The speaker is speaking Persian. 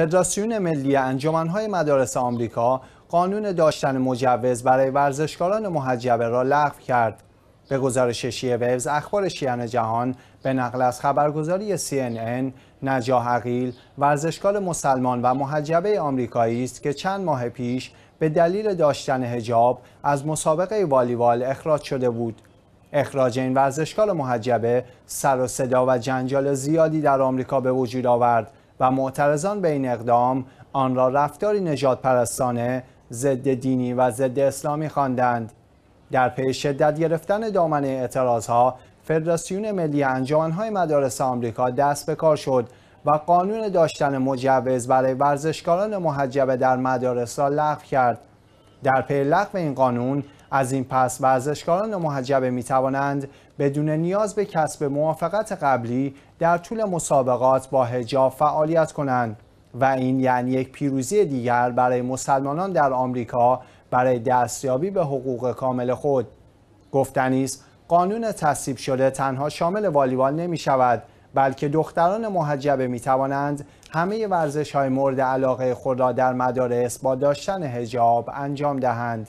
فدراسیون ملی انجمنهای مدارس آمریکا قانون داشتن مجوز برای ورزشکاران محجبه را لغو کرد. به گزارش شیعه ویوز اخبار شیعن جهان به نقل از خبرگزاری CNN نجا عقیل ورزشکار مسلمان و محجبه آمریکایی است که چند ماه پیش به دلیل داشتن هجاب از مسابقه والیوال اخراج شده بود. اخراج این ورزشکار محجبه سر و صدا و جنجال زیادی در آمریکا به وجود آورد و معترضان به این اقدام آن را رفتاری نجات پرستانه ضد دینی و ضد اسلامی خواندند. در پی شدت گرفتن دامنه اعتراضها فدراسیون ملی های مدارس آمریکا دست به کار شد و قانون داشتن مجوز برای ورزشکاران محجبه در مدارس را لغو کرد در پی لغو این قانون از این پس ورزشکاران محجبه می توانند بدون نیاز به کسب موافقت قبلی در طول مسابقات با حجاب فعالیت کنند و این یعنی یک پیروزی دیگر برای مسلمانان در آمریکا برای دستیابی به حقوق کامل خود گفتنی است قانون تصیب شده تنها شامل والیبال نمی شود بلکه دختران محجبه می توانند همه ورزش های مورد علاقه خود را در مدارس با داشتن هجاب انجام دهند.